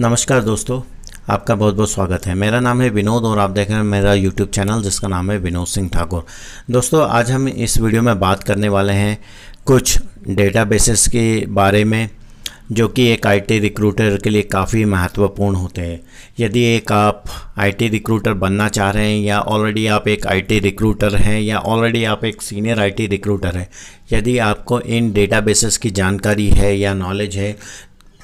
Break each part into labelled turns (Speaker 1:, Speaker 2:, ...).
Speaker 1: नमस्कार दोस्तों आपका बहुत बहुत स्वागत है मेरा नाम है विनोद और आप देख रहे हैं मेरा यूट्यूब चैनल जिसका नाम है विनोद सिंह ठाकुर दोस्तों आज हम इस वीडियो में बात करने वाले हैं कुछ डेटाबेसेस के बारे में जो कि एक आईटी रिक्रूटर के लिए काफ़ी महत्वपूर्ण होते हैं यदि एक आप आईटी रिक्रूटर बनना चाह रहे हैं या ऑलरेडी आप एक आईटी रिक्रूटर हैं या ऑलरेडी आप एक सीनियर आईटी रिक्रूटर हैं यदि आपको इन डेटाबेसेस की जानकारी है या नॉलेज है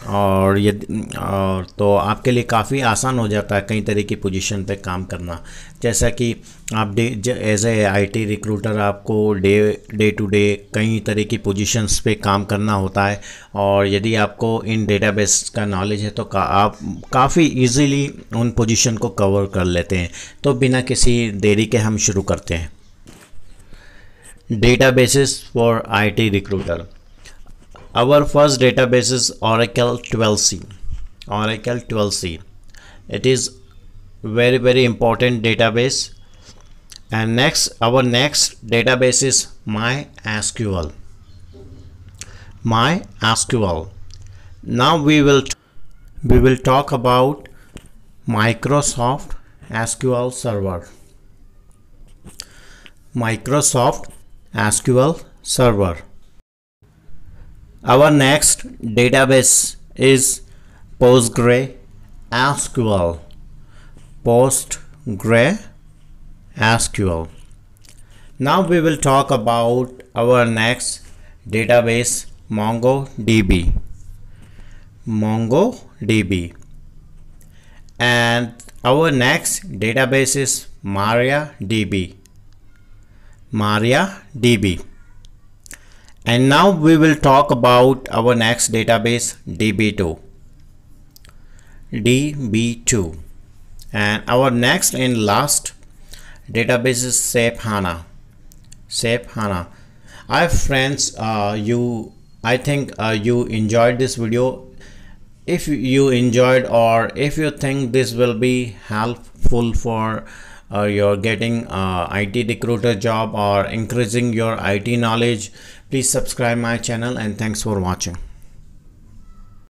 Speaker 1: और ये और तो आपके लिए काफ़ी आसान हो जाता है कई तरह की पोजीशन पे काम करना जैसा कि आप day as a IT recruiter आपको डे डे टू डे कई तरह की पोजीशंस पे काम करना होता है और यदि आपको इन डेटाबेस का नॉलेज है तो का, आप काफ़ी इजीली उन पोजीशन को कवर कर लेते हैं तो बिना किसी देरी के हम शुरू करते हैं data for I recruiter our first database is Oracle 12c Oracle 12c it is very very important database and next our next database is MySQL MySQL now we will we will talk about Microsoft SQL Server Microsoft SQL Server our next database is PostgreSQL. PostgreSQL. Now we will talk about our next database MongoDB. MongoDB. And our next database is MariaDB. MariaDB. And now we will talk about our next database DB2. DB2. And our next and last database is SAP HANA. SAP HANA. have friends, uh, you I think uh, you enjoyed this video. If you enjoyed or if you think this will be helpful for uh, your getting uh, IT recruiter job or increasing your IT knowledge, Please subscribe my channel and thanks for watching.